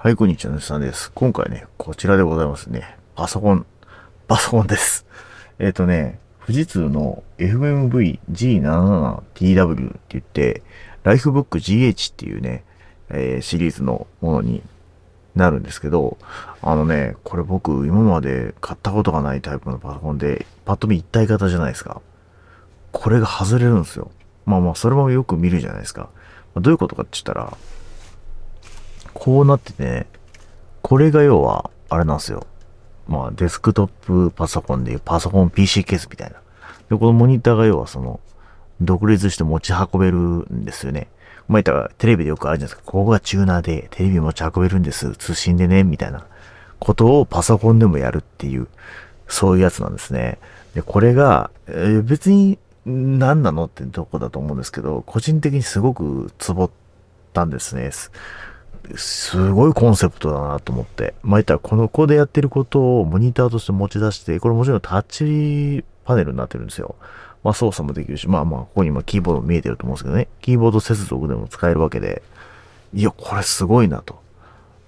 はい、こんにちは、ぬしさんです。今回ね、こちらでございますね。パソコン、パソコンです。えっ、ー、とね、富士通の FMVG77TW って言って、ライフブック GH っていうね、えー、シリーズのものになるんですけど、あのね、これ僕今まで買ったことがないタイプのパソコンで、パッと見一体型じゃないですか。これが外れるんですよ。まあまあ、それもよく見るじゃないですか。どういうことかって言ったら、こうなっててね、これが要は、あれなんですよ。まあ、デスクトップパソコンでいうパソコン PC ケースみたいな。で、このモニターが要はその、独立して持ち運べるんですよね。まあ、言ったらテレビでよくあるじゃないですか。ここがチューナーでテレビ持ち運べるんです。通信でね、みたいなことをパソコンでもやるっていう、そういうやつなんですね。で、これが、えー、別に何なのってとこだと思うんですけど、個人的にすごくツボったんですね。すごいコンセプトだなと思って。まあ、言ったら、この子でやってることをモニターとして持ち出して、これもちろんタッチパネルになってるんですよ。まあ、操作もできるし、まあまあ、ここに今キーボード見えてると思うんですけどね。キーボード接続でも使えるわけで。いや、これすごいなと。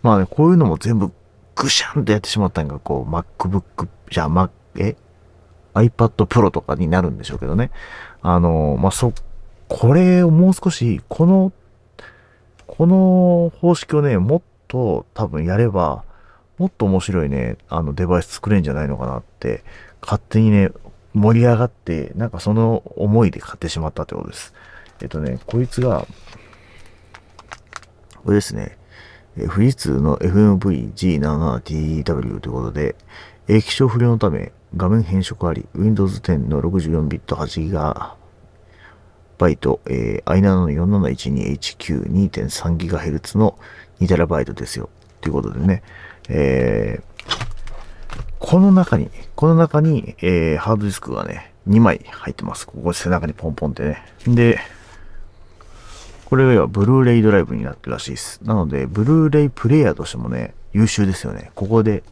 まあね、こういうのも全部ぐしゃんとやってしまったんが、こう、MacBook、じゃあ、Mac、え ?iPad Pro とかになるんでしょうけどね。あの、まあ、そ、これをもう少し、このこの方式をね、もっと多分やれば、もっと面白いね、あのデバイス作れんじゃないのかなって、勝手にね、盛り上がって、なんかその思いで買ってしまったってことです。えっとね、こいつが、これですね、え富士通の FMVG77TW ということで、液晶不良のため、画面変色あり、Windows 10の 64bit8GB バイト、えー、i7-471 2 HQ2.3GHz の 2TB ですよ。ということでね、えー、この中に、この中に、えー、ハードディスクがね、2枚入ってます。ここ背中にポンポンってね。で、これがブルーレイドライブになってるらしいです。なので、ブルーレイプレイヤーとしてもね、優秀ですよね。ここで、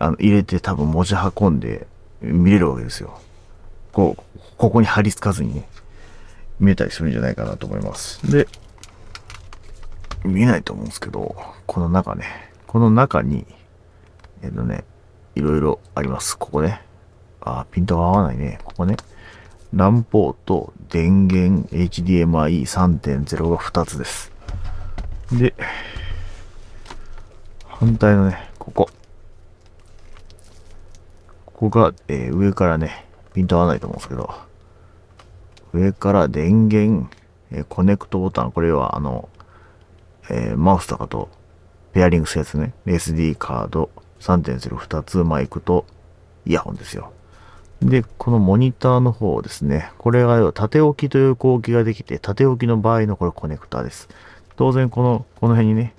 あの、入れて多分持ち運んで見れるわけですよ。こう、ここに貼り付かずにね。見えたりするんじゃないかなと思います。で、見えないと思うんですけど、この中ね、この中に、えっ、とね、いろいろあります。ここね。あ、ピントが合わないね。ここね。ランポート、電源、HDMI3.0 が2つです。で、反対のね、ここ。ここが、えー、上からね、ピント合わないと思うんですけど、上から電源、えコネクトボタン、これはあの、えー、マウスとかとペアリングするやつね。SD カード、3.02つマイクとイヤホンですよ。で、このモニターの方ですね。これが縦置きという攻撃ができて、縦置きの場合のこれコネクタです。当然この、この辺にね、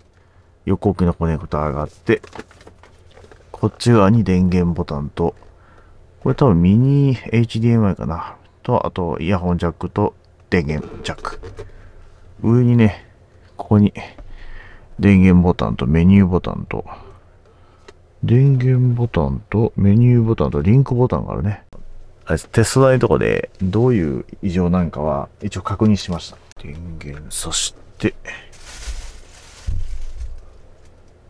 横置きのコネクタがあって、こっち側に電源ボタンと、これ多分ミニ HDMI かな。と、あと、イヤホンジャックと電源ジャック。上にね、ここに電源ボタンとメニューボタンと、電源ボタンとメニューボタンとリンクボタンがあるね。あれテスト台のとこでどういう異常なんかは一応確認しました。電源、そして、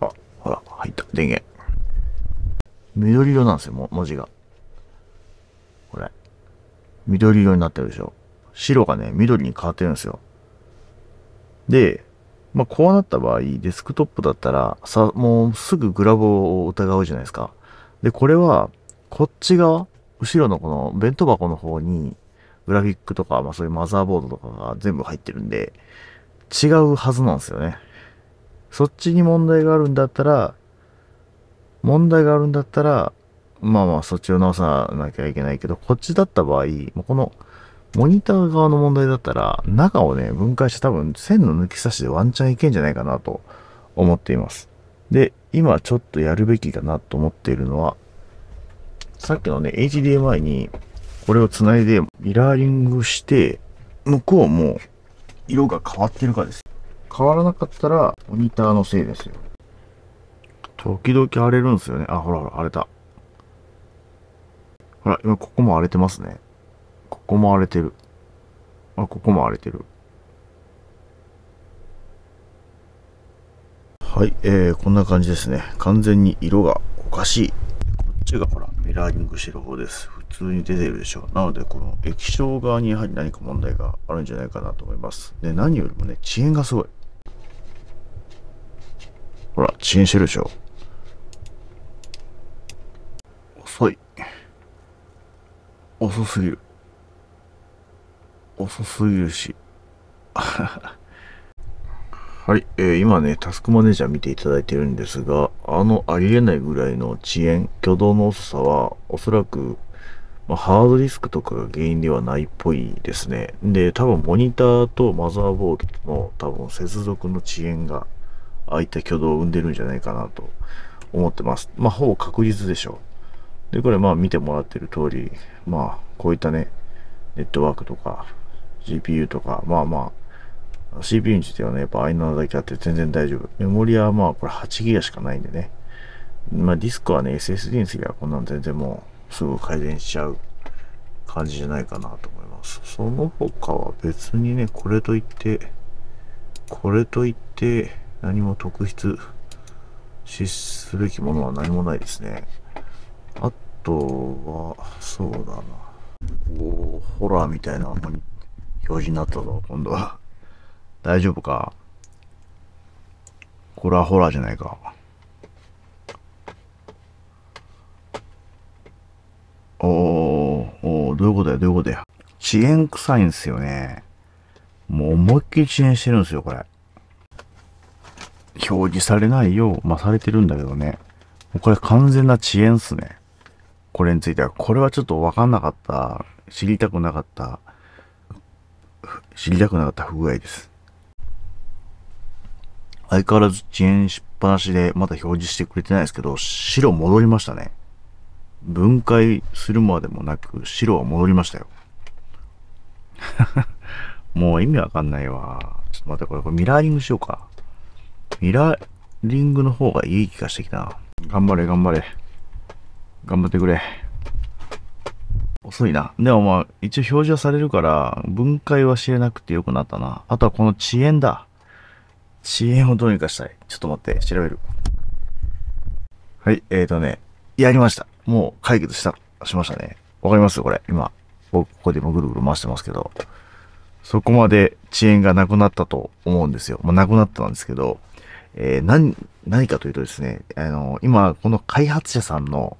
あ、ほら、入った、電源。緑色なんですよ、も文字が。これ。緑色になってるでしょ。白がね、緑に変わってるんですよ。で、まあ、こうなった場合、デスクトップだったら、さ、もうすぐグラボを疑うじゃないですか。で、これは、こっち側、後ろのこの弁当箱の方に、グラフィックとか、まあそういうマザーボードとかが全部入ってるんで、違うはずなんですよね。そっちに問題があるんだったら、問題があるんだったら、まあまあ、そっちを直さなきゃいけないけど、こっちだった場合、もうこの、モニター側の問題だったら、中をね、分解して多分線の抜き差しでワンチャンいけんじゃないかなと思っています。で、今ちょっとやるべきかなと思っているのは、さっきのね、HDMI にこれを繋いでミラーリングして、向こうも色が変わってるかです。変わらなかったら、モニターのせいですよ。時々荒れるんですよね。あ、ほらほら、荒れた。今ここも荒れてますね。ここも荒れてる。あ、ここも荒れてる。はい、えー、こんな感じですね。完全に色がおかしい。こっちがほら、ミラーリングしてる方です。普通に出てるでしょう。なので、この液晶側にやはり何か問題があるんじゃないかなと思います。で、何よりもね、遅延がすごい。ほら、遅延してるでしょ。う。遅い。遅すぎる。遅すぎるし。はい、えー、今ね、タスクマネージャー見ていただいてるんですが、あのありえないぐらいの遅延、挙動の遅さは、おそらく、まあ、ハードディスクとかが原因ではないっぽいですね。で、多分モニターとマザーボードの多分接続の遅延が、ああいった挙動を生んでるんじゃないかなと思ってます。まあ、ほぼ確実でしょう。で、これまあ見てもらってる通り、まあ、こういったね、ネットワークとか、GPU とか、まあまあ、CPU についてはね、やっぱ i7 だけあって全然大丈夫。メモリはまあ、これ 8GB しかないんでね。まあ、ディスクはね、SSD にすればはこんなん全然もう、すぐ改善しちゃう感じじゃないかなと思います。その他は別にね、これといって、これといって、何も特筆しすべきものは何もないですね。とは、そうだな。おホラーみたいなのに表示になったぞ、今度は。大丈夫かこれはホラーじゃないか。おおどういうことや、どういうことや。遅延臭いんですよね。もう思いっきり遅延してるんですよ、これ。表示されないよう、まあ、されてるんだけどね。これ完全な遅延っすね。これについては、これはちょっとわかんなかった、知りたくなかった、知りたくなかった不具合です。相変わらず遅延しっぱなしで、まだ表示してくれてないですけど、白戻りましたね。分解するまでもなく、白は戻りましたよ。もう意味わかんないわ。ちょっと待って、これ、これミラーリングしようか。ミラーリングの方がいい気がしてきたな。頑張れ、頑張れ。頑張ってくれ。遅いな。でもまあ、一応表示はされるから、分解は知れなくてよくなったな。あとはこの遅延だ。遅延をどうにかしたい。ちょっと待って、調べる。はい、えーとね、やりました。もう解決した、しましたね。わかりますこれ。今、僕、ここでもぐるぐる回してますけど。そこまで遅延がなくなったと思うんですよ。まあ、なくなったんですけど、えー、何、何かというとですね、あの、今、この開発者さんの、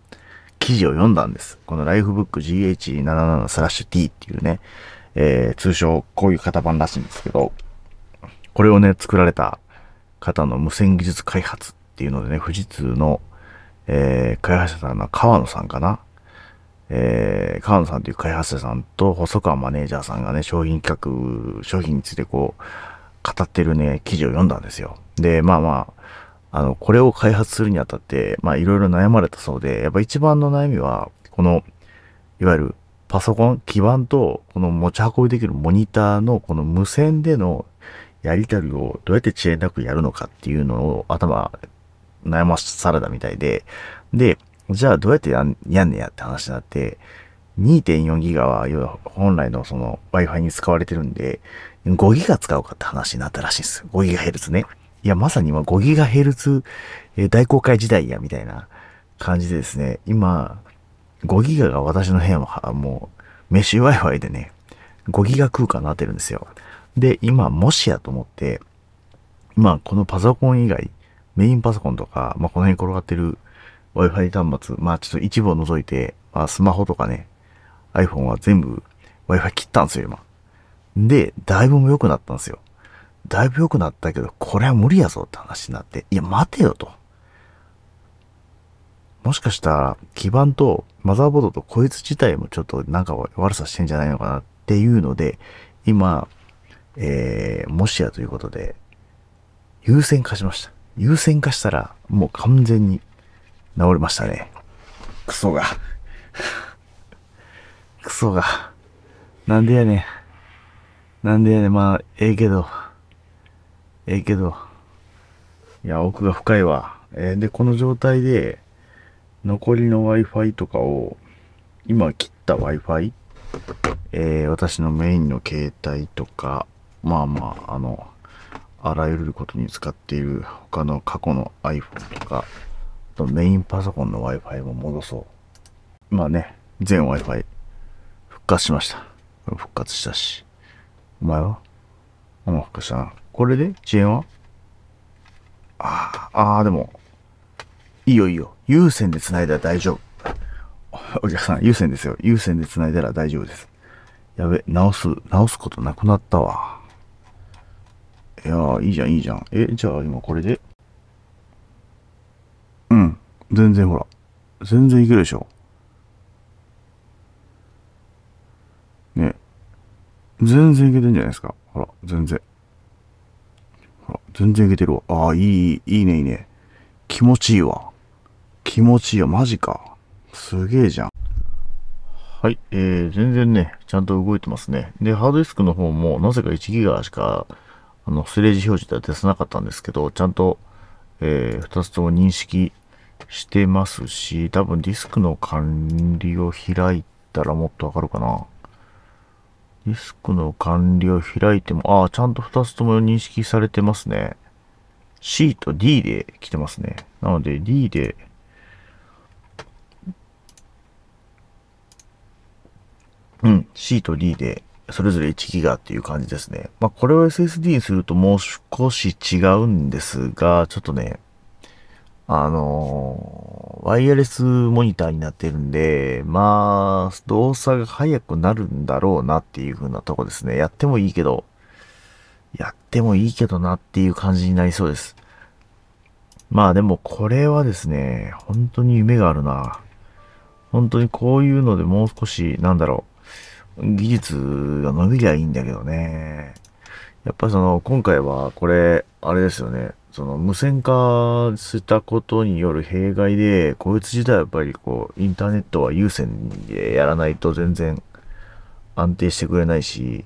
記事を読んだんです。このライフブック GH77 スラッシュ T っていうね、えー、通称こういう型番らしいんですけど、これをね、作られた方の無線技術開発っていうのでね、富士通の、えー、開発者さんの川野さんかな。えー、川野さんという開発者さんと細川マネージャーさんがね、商品企画、商品についてこう、語ってるね、記事を読んだんですよ。で、まあまあ、あの、これを開発するにあたって、まあいろいろ悩まれたそうで、やっぱ一番の悩みは、この、いわゆるパソコン、基板と、この持ち運びできるモニターの、この無線でのやりたりをどうやって遅延なくやるのかっていうのを頭、悩まされたみたいで、で、じゃあどうやってやんやんねやって話になって、2.4ギガは本来のその Wi-Fi に使われてるんで、5ギガ使うかって話になったらしいんです。5ギガヘルツね。いや、まさに今 5GHz 大公開時代や、みたいな感じでですね、今、5ギガが私の部屋も、もう、メッシュ Wi-Fi でね、5ギガ空間になってるんですよ。で、今、もしやと思って、今、このパソコン以外、メインパソコンとか、まあ、この辺転がってる Wi-Fi 端末、まあ、ちょっと一部を除いて、まあ、スマホとかね、iPhone は全部 Wi-Fi 切ったんですよ、今。で、だいぶも良くなったんですよ。だいぶ良くなったけど、これは無理やぞって話になって、いや、待てよと。もしかしたら、基板とマザーボードとこいつ自体もちょっとなんか悪さしてんじゃないのかなっていうので、今、えー、もしやということで、優先化しました。優先化したら、もう完全に治りましたね。クソが。クソが。なんでやねん。なんでやねん。まあ、ええけど。ええけど、いや、奥が深いわ。えー、で、この状態で、残りの Wi-Fi とかを、今切った Wi-Fi、えー、私のメインの携帯とか、まあまあ、あの、あらゆることに使っている他の過去の iPhone とか、あとメインパソコンの Wi-Fi も戻そう。まあね、全 Wi-Fi 復活しました。復活したし。お前はもふかしたな。これで遅延はああ、あでも、いいよいいよ。有線で繋いだら大丈夫。お客さん、有線ですよ。有線で繋いだら大丈夫です。やべ、直す、直すことなくなったわ。いやー、いいじゃん、いいじゃん。え、じゃあ今これでうん。全然ほら。全然いけるでしょ。全然いけてんじゃないですか。ほら、全然。ほら、全然いけてるわ。ああ、いい、いいね、いいね。気持ちいいわ。気持ちいいわ。マジか。すげえじゃん。はい、えー、全然ね、ちゃんと動いてますね。で、ハードディスクの方も、なぜか1ギガしか、あの、スレージ表示では出さなかったんですけど、ちゃんと、えー、2つとも認識してますし、多分ディスクの管理を開いたらもっとわかるかな。リスクの管理を開いても、ああ、ちゃんと2つとも認識されてますね。C と D で来てますね。なので D で、うん、C と D で、それぞれ1ギガっていう感じですね。まあ、これを SSD にするともう少し違うんですが、ちょっとね、あの、ワイヤレスモニターになってるんで、まあ、動作が速くなるんだろうなっていう風なとこですね。やってもいいけど、やってもいいけどなっていう感じになりそうです。まあでもこれはですね、本当に夢があるな。本当にこういうのでもう少し、なんだろう、技術が伸びりゃいいんだけどね。やっぱりその、今回はこれ、あれですよね、その無線化したことによる弊害で、こいつ自体はやっぱりこう、インターネットは優先でやらないと全然安定してくれないし、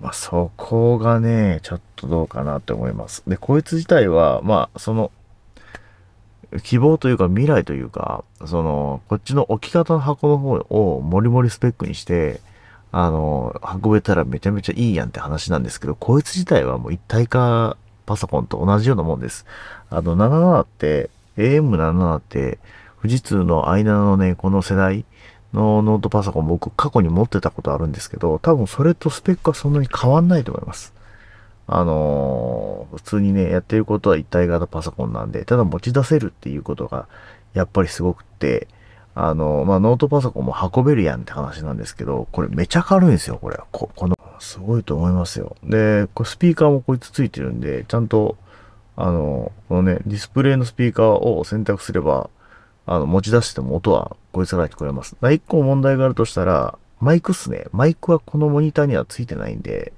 まあそこがね、ちょっとどうかなって思います。で、こいつ自体は、まあその、希望というか未来というか、その、こっちの置き方の箱の方をもりもりスペックにして、あの、運べたらめちゃめちゃいいやんって話なんですけど、こいつ自体はもう一体化パソコンと同じようなもんです。あの、77って、AM77 って、富士通の i7 のね、この世代のノートパソコン僕過去に持ってたことあるんですけど、多分それとスペックはそんなに変わんないと思います。あのー、普通にね、やってることは一体型パソコンなんで、ただ持ち出せるっていうことが、やっぱりすごくって、あの、まあ、ノートパソコンも運べるやんって話なんですけど、これめちゃ軽いんですよ、これ。こ、この、すごいと思いますよ。で、これスピーカーもこいつついてるんで、ちゃんと、あの、このね、ディスプレイのスピーカーを選択すれば、あの、持ち出しても音はこいつから聞こえます。一個問題があるとしたら、マイクっすね。マイクはこのモニターにはついてないんで、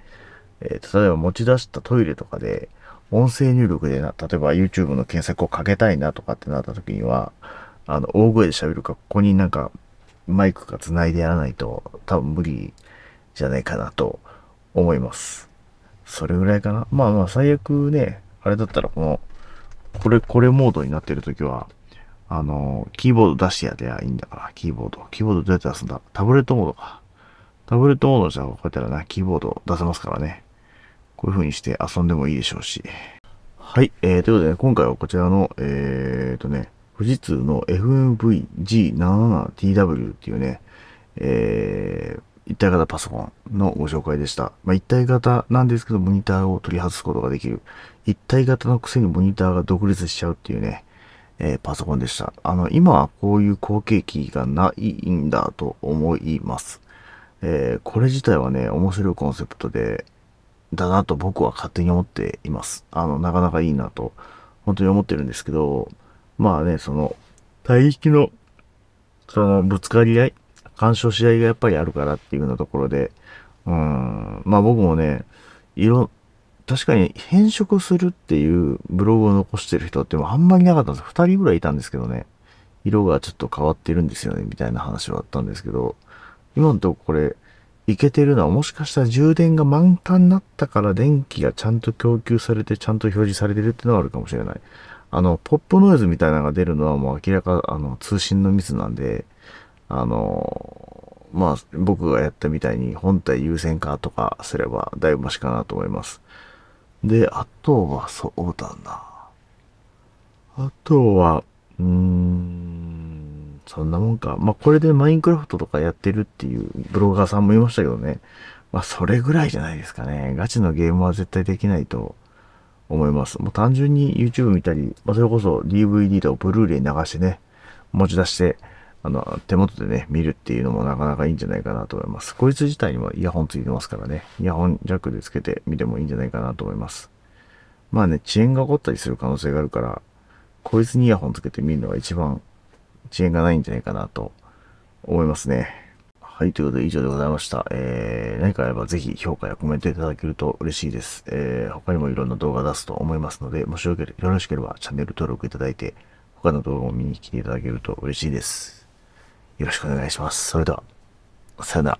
えー、例えば持ち出したトイレとかで、音声入力でな、例えば YouTube の検索をかけたいなとかってなった時には、あの、大声で喋るか、ここになんか、マイクが繋いでやらないと、多分無理じゃないかなと思います。それぐらいかな。まあまあ、最悪ね、あれだったらこの、これ、これモードになってる時は、あの、キーボード出してやればいいんだから、キーボード。キーボードどうやって出すんだタブレットモードか。タブレットモードじゃ、こうやったらな、キーボード出せますからね。こういう風にして遊んでもいいでしょうし。はい。えー、ということで、ね、今回はこちらの、えーとね、富士通の FMVG77TW っていうね、えー、一体型パソコンのご紹介でした。まあ、一体型なんですけど、モニターを取り外すことができる。一体型のくせにモニターが独立しちゃうっていうね、えー、パソコンでした。あの、今はこういう後継機がないんだと思います。えー、これ自体はね、面白いコンセプトで、だなと僕は勝手に思っています。あの、なかなかいいなと、本当に思ってるんですけど、まあね、その、帯域の、その、ぶつかり合い、干渉し合いがやっぱりあるからっていうようなところで、うん、まあ僕もね、色、確かに変色するっていうブログを残してる人ってもあんまりなかったんです。二人ぐらいいたんですけどね。色がちょっと変わってるんですよね、みたいな話はあったんですけど、今のとここれ、いけてるのはもしかしたら充電が満タンになったから電気がちゃんと供給されて、ちゃんと表示されてるってのがあるかもしれない。あの、ポップノイズみたいなのが出るのはもう明らか、あの、通信のミスなんで、あの、まあ、僕がやったみたいに本体優先化とかすればだいぶマシかなと思います。で、あとはそうだな。あとは、うーん、そんなもんか。まあ、これでマインクラフトとかやってるっていうブロガーさんもいましたけどね。まあ、それぐらいじゃないですかね。ガチのゲームは絶対できないと思います。もう単純に YouTube 見たり、まあ、それこそ DVD とブルーレイ流してね、持ち出して、あの、手元でね、見るっていうのもなかなかいいんじゃないかなと思います。こいつ自体にもイヤホンついてますからね、イヤホンジャックでつけて見てもいいんじゃないかなと思います。まあね、遅延が起こったりする可能性があるから、こいつにイヤホンつけて見るのが一番遅延がないんじゃないかなと思いますね。はい、ということで以上でございました。えー、何かあればぜひ評価やコメントいただけると嬉しいです。えー、他にもいろんな動画出すと思いますので、もしよろしければチャンネル登録いただいて、他の動画も見に来ていただけると嬉しいです。よろしくお願いします。それでは、さよなら。